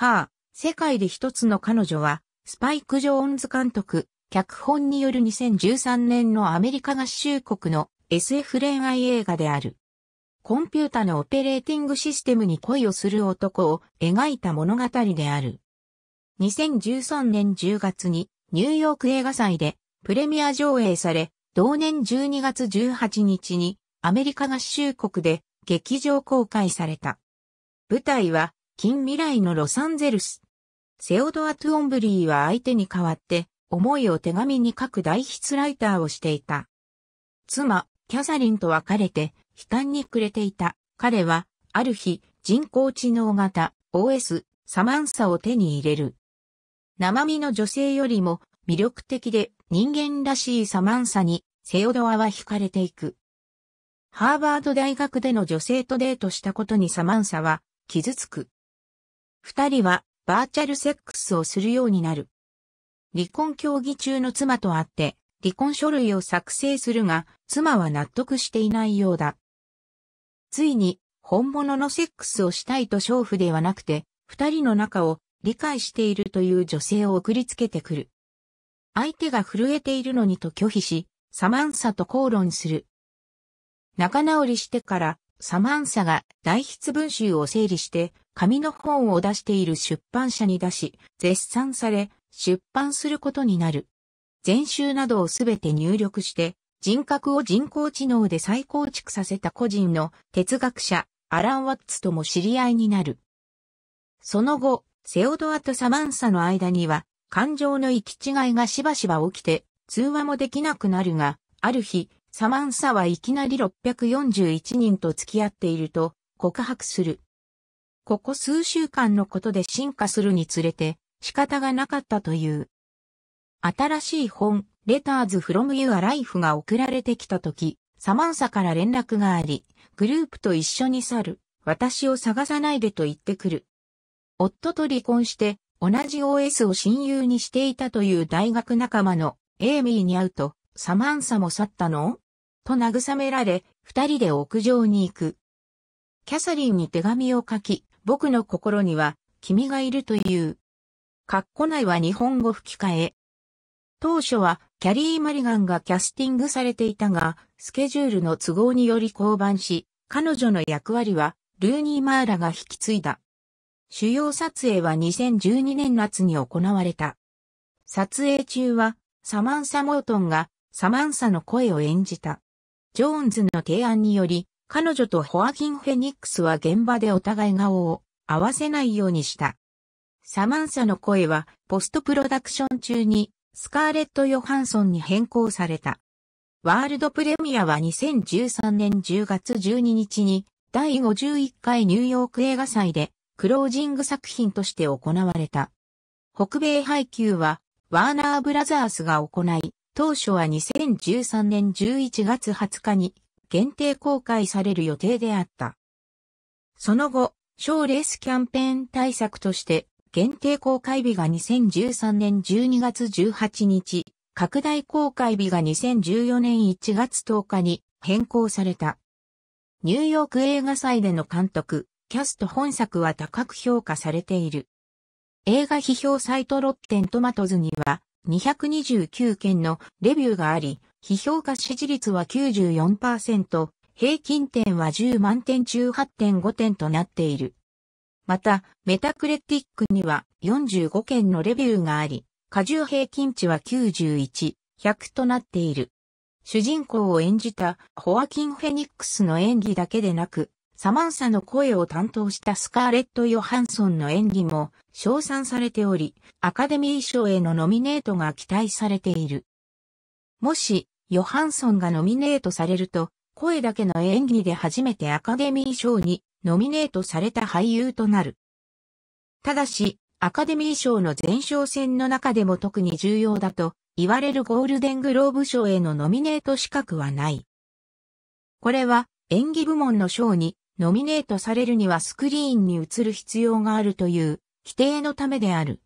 ハー、世界で一つの彼女は、スパイク・ジョーンズ監督、脚本による2013年のアメリカ合衆国の SF 恋愛映画である。コンピュータのオペレーティングシステムに恋をする男を描いた物語である。2013年10月にニューヨーク映画祭でプレミア上映され、同年12月18日にアメリカ合衆国で劇場公開された。舞台は近未来のロサンゼルス。セオドア・トゥオンブリーは相手に代わって、思いを手紙に書く代筆ライターをしていた。妻、キャサリンと別れて、悲観に暮れていた。彼は、ある日、人工知能型 OS サマンサを手に入れる。生身の女性よりも魅力的で人間らしいサマンサにセオドアは惹かれていく。ハーバード大学での女性とデートしたことにサマンサは傷つく。二人はバーチャルセックスをするようになる。離婚協議中の妻と会って離婚書類を作成するが、妻は納得していないようだ。ついに本物のセックスをしたいと娼婦ではなくて、二人の仲を理解しているという女性を送りつけてくる。相手が震えているのにと拒否し、サマンサと口論する。仲直りしてから、サマンサが代筆文集を整理して、紙の本を出している出版社に出し、絶賛され、出版することになる。全集などをすべて入力して、人格を人工知能で再構築させた個人の哲学者、アラン・ワッツとも知り合いになる。その後、セオドアとサマンサの間には、感情の行き違いがしばしば起きて、通話もできなくなるが、ある日、サマンサはいきなり641人と付き合っていると告白する。ここ数週間のことで進化するにつれて仕方がなかったという。新しい本、レターズフロムユアライフが送られてきた時、サマンサから連絡があり、グループと一緒に去る、私を探さないでと言ってくる。夫と離婚して、同じ OS を親友にしていたという大学仲間のエイミーに会うと、サマンサも去ったのと慰められ、二人で屋上に行く。キャサリンに手紙を書き、僕の心には、君がいるという。カッコ内は日本語吹き替え。当初は、キャリー・マリガンがキャスティングされていたが、スケジュールの都合により降板し、彼女の役割は、ルーニー・マーラが引き継いだ。主要撮影は2012年夏に行われた。撮影中は、サマンサ・モートンが、サマンサの声を演じた。ジョーンズの提案により、彼女とホアキン・フェニックスは現場でお互い顔を合わせないようにした。サマンサの声はポストプロダクション中にスカーレット・ヨハンソンに変更された。ワールドプレミアは2013年10月12日に第51回ニューヨーク映画祭でクロージング作品として行われた。北米配給はワーナーブラザースが行い、当初は2013年11月20日に限定公開される予定であった。その後、賞レースキャンペーン対策として、限定公開日が2013年12月18日、拡大公開日が2014年1月10日に変更された。ニューヨーク映画祭での監督、キャスト本作は高く評価されている。映画批評サイトロッテントマトズには229件のレビューがあり、非評価支持率は94%、平均点は10万点中8.5点となっている。また、メタクレティックには45件のレビューがあり、過重平均値は91、100となっている。主人公を演じたホアキン・フェニックスの演技だけでなく、サマンサの声を担当したスカーレット・ヨハンソンの演技も称賛されており、アカデミー賞へのノミネートが期待されている。もし、ヨハンソンがノミネートされると、声だけの演技で初めてアカデミー賞にノミネートされた俳優となる。ただし、アカデミー賞の前哨戦の中でも特に重要だと言われるゴールデングローブ賞へのノミネート資格はない。これは演技部門の賞にノミネートされるにはスクリーンに映る必要があるという規定のためである。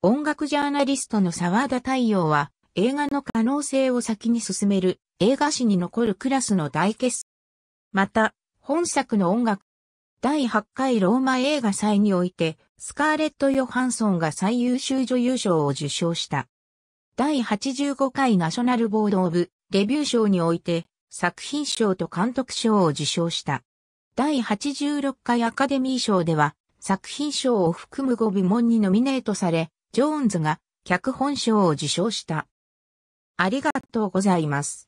音楽ジャーナリストの沢田太陽は映画の可能性を先に進める映画史に残るクラスの大傑作。また、本作の音楽。第8回ローマ映画祭において、スカーレット・ヨハンソンが最優秀女優賞を受賞した。第85回ナショナルボード・オブ・レビュー賞において、作品賞と監督賞を受賞した。第86回アカデミー賞では、作品賞を含む5部門にノミネートされ、ジョーンズが脚本賞を受賞した。ありがとうございます。